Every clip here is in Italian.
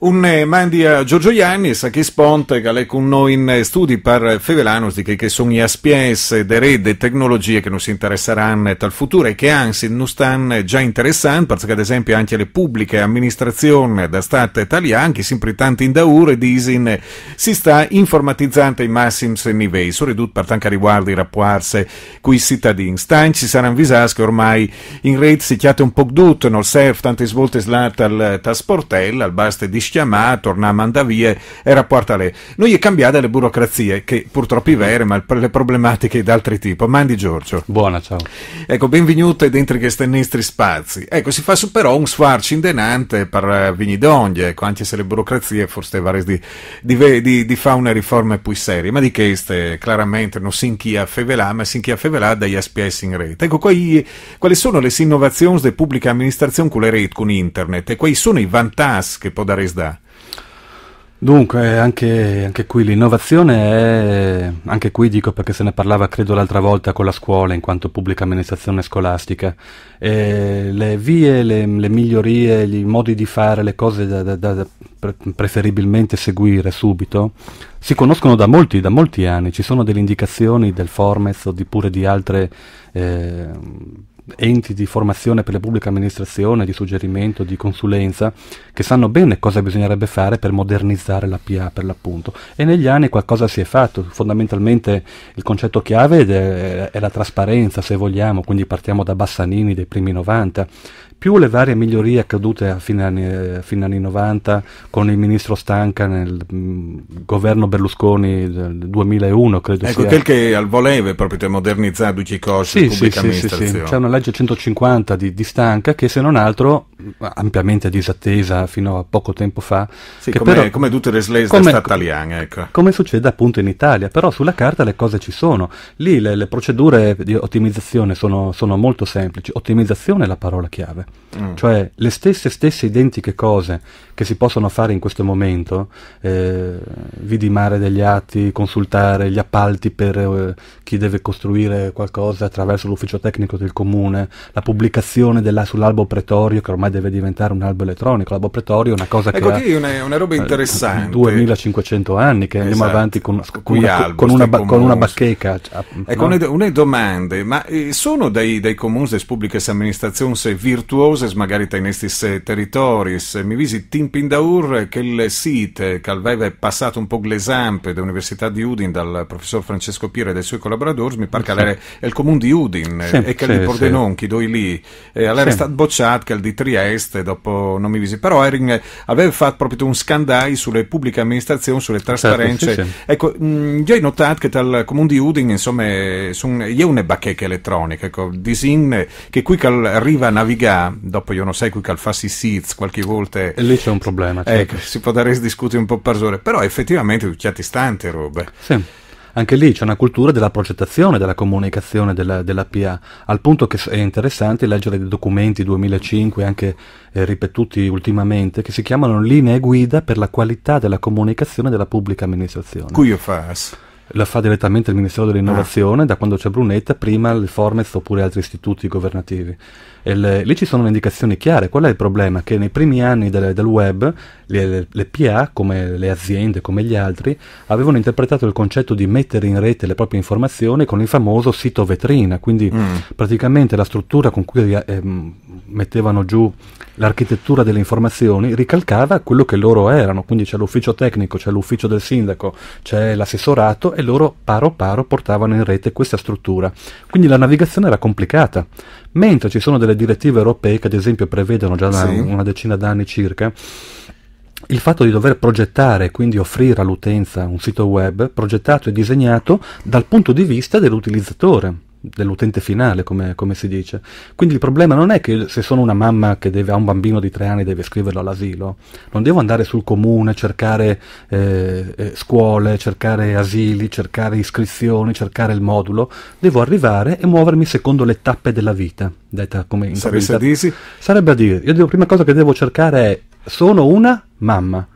Un eh, mandi a Giorgio Iannis, a chi sponte che è con noi in eh, studi per eh, Fevelanus di che sono gli SPS, de rede, tecnologie che non si interesseranno dal futuro e che anzi non stanno già interessando, perché ad esempio anche le pubbliche amministrazioni da Stato italiano, che sempre tanti in daure, e disin, si sta informatizzando ai massimi livelli, soprattutto per tanto riguardo i rapporti con i cittadini. Stan saranno visas che ormai in rete si chiate un po' tutto, non serve tante svolte slat al trasportello, al basta di liscia, torna a via e rapporta a lei. Noi è cambiata le burocrazie, che purtroppo è vere, ma le problematiche di altri tipo. Mandi Giorgio. Buona, ciao. Ecco, benvenuto dentro questi nostri spazi. Ecco, si fa però un sfarci indenante per eh, Vignidoglie, ecco, anche se le burocrazie forse varie di, di, di, di fa una riforma più seria, ma di queste chiaramente non si inchia a fevelà, ma si inchia a fevelà dagli SPS in rete. Ecco, quali, quali sono le innovazioni delle pubbliche amministrazioni con le rete, con internet, e quali sono i vantaggi che può dare Bethesda. Dunque, anche, anche, qui l'innovazione è, anche qui dico perché se ne parlava credo l'altra volta con la scuola in quanto pubblica amministrazione scolastica, e le vie, le, le migliorie, i modi di fare, le cose da, da, da preferibilmente seguire subito, si conoscono da molti, da molti, anni, ci sono delle indicazioni del Formez o di pure di altre... Eh, enti di formazione per le pubbliche amministrazioni, di suggerimento, di consulenza, che sanno bene cosa bisognerebbe fare per modernizzare la PA per l'appunto. E negli anni qualcosa si è fatto, fondamentalmente il concetto chiave è la trasparenza, se vogliamo, quindi partiamo da Bassanini dei primi 90 più le varie migliorie accadute a fine anni, eh, fine anni 90 con il ministro Stanca nel mh, mm, governo Berlusconi del 2001, credo ecco, sia. Ecco, quel che voleva proprio per modernizzare tutti i costi sì, pubblica sì, sì, sì, C'è una legge 150 di, di, Stanca che se non altro ampiamente disattesa fino a poco tempo fa. Sì, come, però, come, tutte le slese italiane, ecco. Come succede appunto in Italia, però sulla carta le cose ci sono. Lì le, le procedure di ottimizzazione sono, sono molto semplici. Ottimizzazione è la parola chiave. Mm. Cioè le stesse, stesse identiche cose che si possono fare in questo momento, eh, vidimare degli atti, consultare gli appalti per eh, chi deve costruire qualcosa attraverso l'ufficio tecnico del comune, la pubblicazione della, sull'albo pretorio che ormai deve diventare un albo elettronico, l'albo pretorio è una cosa ecco, che... Ecco, una, una roba eh, interessante. 2500 anni che esatto. andiamo avanti con, con, una, con, una, con una, bacheca. Cioè, ecco, no? una, domanda, ma eh, sono dei, dai comuns e pubbliche amministrazioni virtuali virtuose smagarita in estis eh, territori. Eh, mi visit Timpindaur che il site che aveva passato un po' l'esame dell'Università di Udin dal professor Francesco Pire e dai suoi collaboratori, mi pare che sì. era il comune di Udin sì, eh, e che sì, lì Pordenon, sì. doi lì, e all'era sì. stato bocciato che il di Trieste, dopo non mi visi, però Ering aveva fatto proprio un scandai sulle pubbliche amministrazioni, sulle certo, trasparenze. Certo, ecco, mh, io ho notato che dal comune di Udin, insomma, sono, io una bacheca elettronica, ecco, disin che qui arriva a navigare dopo io non sai qui calfassi seeds qualche volta e lì c'è un problema eh, certo. eh, si può dare discutere un po' per ore però effettivamente tucciati tante robe sì anche lì c'è una cultura della progettazione, della comunicazione della, della, PA, al punto che è interessante leggere dei documenti 2005, anche eh, ripetuti ultimamente, che si chiamano linee guida per la qualità della comunicazione della pubblica amministrazione. Cui fas? La fa direttamente il Ministero dell'Innovazione, ah. da quando c'è Brunetta, prima il Formez oppure altri istituti governativi le, lì ci sono le indicazioni chiare. Qual è il problema? Che nei primi anni del, del web le, le, PA, come le aziende, come gli altri, avevano interpretato il concetto di mettere in rete le proprie informazioni con il famoso sito vetrina, quindi mm. praticamente la struttura con cui eh, ehm, mettevano giù l'architettura delle informazioni ricalcava quello che loro erano, quindi c'è l'ufficio tecnico, c'è l'ufficio del sindaco, c'è l'assessorato e loro paro paro portavano in rete questa struttura. Quindi la navigazione era complicata, mentre ci sono delle delle direttive europee che ad esempio prevedono già da sì. una decina d'anni circa il fatto di dover progettare e quindi offrire all'utenza un sito web progettato e disegnato dal punto di vista dell'utilizzatore dell'utente finale, come, come, si dice. Quindi il problema non è che se sono una mamma che deve, ha un bambino di tre anni e deve scriverlo all'asilo, non devo andare sul comune, cercare eh, eh, scuole, cercare asili, cercare iscrizioni, cercare il modulo, devo arrivare e muovermi secondo le tappe della vita, detta come in Sarebbe a dirsi? Sarebbe a dire, io la prima cosa che devo cercare è sono una mamma,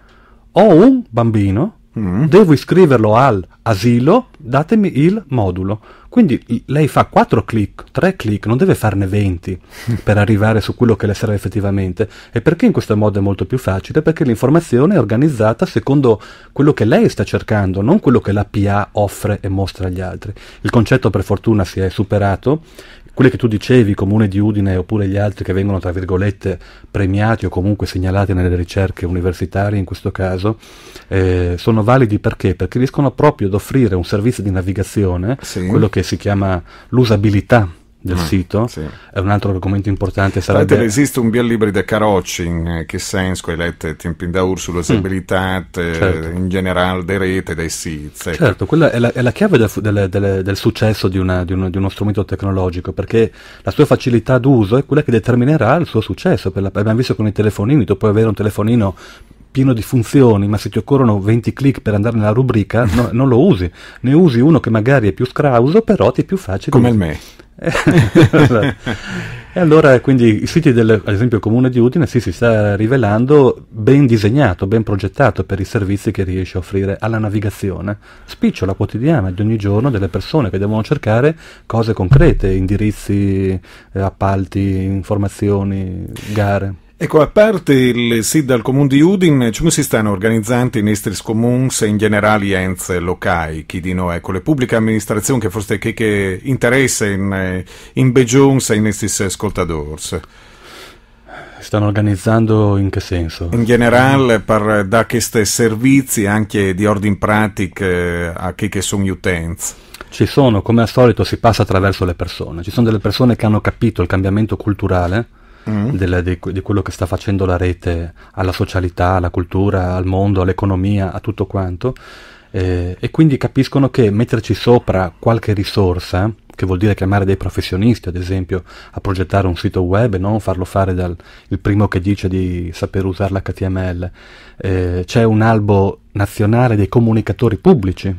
ho un bambino, Mm. Devo iscriverlo all'asilo, datemi il modulo. Quindi lei fa 4 clic, 3 clic, non deve farne 20 per arrivare su quello che le serve effettivamente. E perché in questo modo è molto più facile? Perché l'informazione è organizzata secondo quello che lei sta cercando, non quello che la PA offre e mostra agli altri. Il concetto per fortuna si è superato quelli che tu dicevi, Comune di Udine oppure gli altri che vengono, tra virgolette, premiati o comunque segnalati nelle ricerche universitarie in questo caso, eh, sono validi perché? Perché riescono proprio ad offrire un servizio di navigazione, sì. quello che si chiama l'usabilità del mm, sito, sì. è un altro argomento importante. Sarebbe... State, esiste un bel libro di Carocin eh, che Sensko ha letto eh, Tempi da Ursula, Stabilità, mm, eh, certo. in generale, delle rete, dei siti. Ecco. Certo, quella è la, è la chiave del, del, del, del successo di, una, di, uno, di, uno, strumento tecnologico, perché la sua facilità d'uso è quella che determinerà il suo successo. La, abbiamo visto con i telefonini, tu puoi avere un telefonino pieno di funzioni, ma se ti occorrono 20 click per andare nella rubrica, no, non lo usi. Ne usi uno che magari è più scrauso, però ti è più facile. Come il me. e allora quindi i siti del, ad esempio comune di Udine sì, si sta rivelando ben disegnato, ben progettato per i servizi che riesce a offrire alla navigazione, spicciola quotidiana di ogni giorno delle persone che devono cercare cose concrete, indirizzi, eh, appalti, informazioni, gare. Ecco, a parte il SID al Comune di Udin, come si stanno organizzando in Estris Comuns e in generale Enz locali, chi di noi? Ecco, le pubbliche amministrazioni che forse che, che interessa in, eh, in Begions e in Estris Ascoltadores? Stanno organizzando in che senso? In generale, per dare questi servizi anche di ordine pratico eh, a chi che sono gli utenti. Ci sono, come al solito, si passa attraverso le persone. Ci sono delle persone che hanno capito il cambiamento culturale mm. del, di, di, quello che sta facendo la rete alla socialità, alla cultura, al mondo, all'economia, a tutto quanto. Eh, e quindi capiscono che metterci sopra qualche risorsa, che vuol dire chiamare dei professionisti, ad esempio, a progettare un sito web e non farlo fare dal primo che dice di saper usare l'HTML. Eh, c'è un albo nazionale dei comunicatori pubblici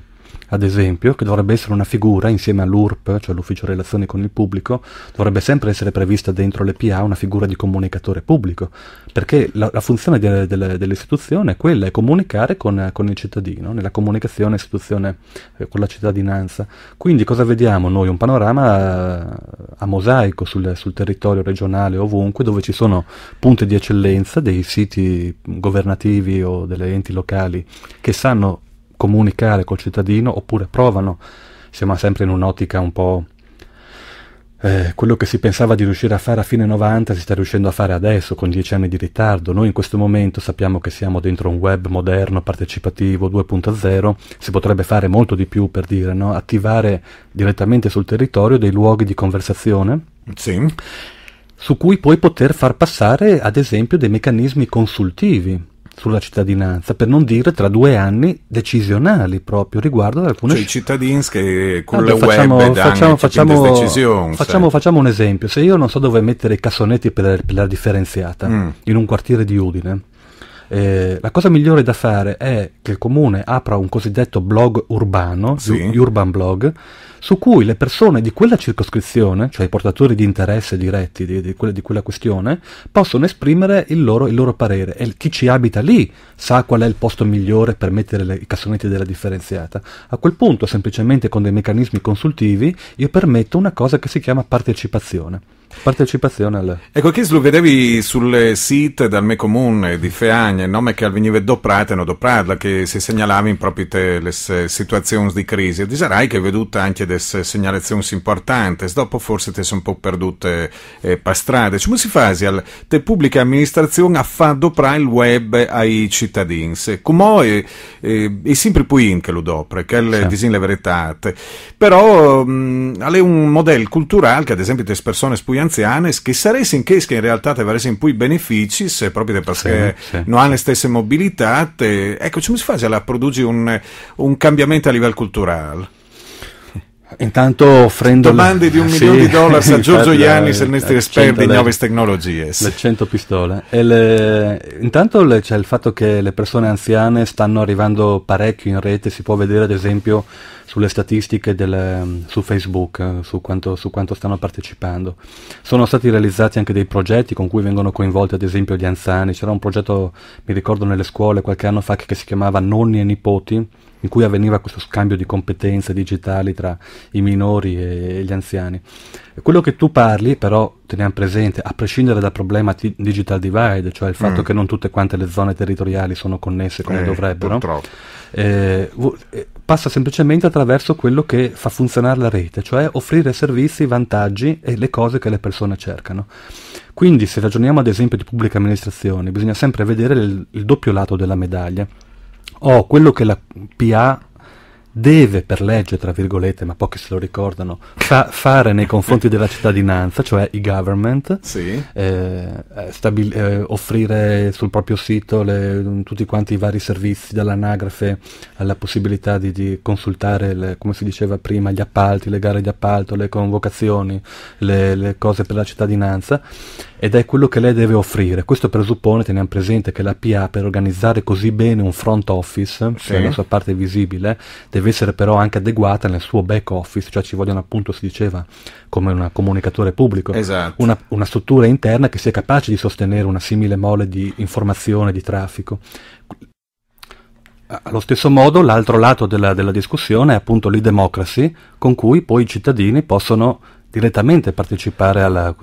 ad esempio, che dovrebbe essere una figura insieme all'URP, cioè l'ufficio relazioni con il pubblico, dovrebbe sempre essere prevista dentro le PA una figura di comunicatore pubblico, perché la, la funzione de, de, dell'istituzione è quella, è comunicare con, con il cittadino, nella comunicazione istituzione eh, con la cittadinanza. Quindi cosa vediamo noi? Un panorama a, eh, a mosaico sul, sul territorio regionale, ovunque, dove ci sono punti di eccellenza dei siti governativi o delle enti locali che sanno comunicare col cittadino oppure provano, siamo sempre in un'ottica un po' Eh, quello che si pensava di riuscire a fare a fine 90 si sta riuscendo a fare adesso con dieci anni di ritardo. Noi in questo momento sappiamo che siamo dentro un web moderno, partecipativo 2.0, si potrebbe fare molto di più per dire, no? attivare direttamente sul territorio dei luoghi di conversazione. Sì. Su cui puoi poter far passare, ad esempio, dei meccanismi consultivi sulla cittadinanza, per non dire tra due anni decisionali proprio riguardo ad alcune... Cioè i cittadini che con Vabbè, web web facciamo, cioè, facciamo, facciamo, eh. facciamo, un esempio, se io non so dove mettere i cassonetti per, per la differenziata mm. in un quartiere di Udine, eh, la cosa migliore da fare è che il comune apra un cosiddetto blog urbano, sì. urban blog, su cui le persone di quella circoscrizione, cioè i portatori di interesse diretti di, di, di quella questione, possono esprimere il loro, il loro parere e chi ci abita lì sa qual è il posto migliore per mettere le, i cassonetti della differenziata. A quel punto, semplicemente con dei meccanismi consultivi, io permetto una cosa che si chiama partecipazione. Partecipazione alle... Ecco, che lo vedevi sul sito dal me comune di Feagne, il nome che al veniva doprato e doprarla, che si segnalava in proprio le situazioni di crisi. E disarai che hai veduto anche delle segnalazioni importanti, dopo forse ti sono un po' perdute eh, per strada. Come si fa al te pubblica amministrazione a far doprare il web ai cittadini? Come è, è, sempre più in che lo dopre, che è il sì. la verità. Però mh, mm, è un modello culturale che ad esempio le persone spugliano anziane che saresen che in realtà te avessero poi benefici se proprio perché sì, sì, non hanno le stesse mobilità ecco come si fa se la produci un, un cambiamento a livello culturale Intanto offrendo domande le... di un sì, milione di dollari a Giorgio Iannis, il nostro esperto di nuove tecnologie. Le 100 pistole. Le... Intanto le... c'è il fatto che le persone anziane stanno arrivando parecchio in rete, si può vedere ad esempio sulle statistiche delle... su Facebook, su quanto, su quanto stanno partecipando. Sono stati realizzati anche dei progetti con cui vengono coinvolti ad esempio gli anziani. C'era un progetto, mi ricordo nelle scuole qualche anno fa, che si chiamava Nonni e Nipoti in cui avveniva questo scambio di competenze digitali tra i minori e gli anziani. Quello che tu parli però teniamo presente, a prescindere dal problema t- digital divide, cioè il fatto mm. che non tutte quante le zone territoriali sono connesse come eh, dovrebbero, eh, eh, passa semplicemente attraverso quello che fa funzionare la rete, cioè offrire servizi, vantaggi e le cose che le persone cercano. Quindi se ragioniamo ad esempio di pubblica amministrazione, bisogna sempre vedere il, il doppio lato della medaglia ho quello che la PA deve per legge, tra virgolette, ma pochi se lo ricordano, fa fare nei confronti della cittadinanza, cioè i government, sì. eh, eh, eh, offrire sul proprio sito le, tutti quanti i vari servizi, dall'anagrafe alla possibilità di, di consultare, le, come si diceva prima, gli appalti, le gare di appalto, le convocazioni, le, le cose per la cittadinanza, ed è quello che lei deve offrire. Questo presuppone, teniamo presente, che la PA per organizzare così bene un front office, cioè sì. cioè la sua parte visibile, deve deve essere però anche adeguata nel suo back office, cioè ci vogliono appunto, si diceva, come un comunicatore pubblico, esatto. una, una, struttura interna che sia capace di sostenere una simile mole di informazione, di traffico. Allo stesso modo l'altro lato della, della discussione è appunto l'e-democracy con cui poi i cittadini possono direttamente partecipare alla...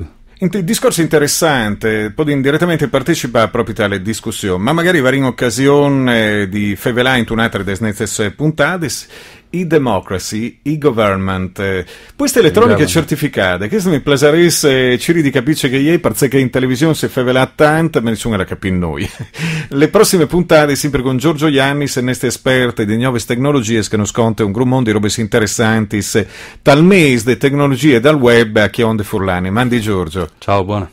Int- discorso interessante, Podin direttamente partecipa proprio a tale discussione, ma magari va in occasione di fevelà in un'altra desnezze puntades e-democracy, e-government. Eh, queste elettroniche certificate, che se mi plasarese eh, ci ridi capisce che ieri, perché in televisione si è fevela tanto, ma nessuno la capì noi. Le prossime puntate, sempre con Giorgio Ianni, se ne esperte di nuove tecnologie, che nos conta un gruppo di robe interessanti, eh, tal mese di tecnologie dal web a chi onde furlane. Mandi Giorgio. Ciao, buona.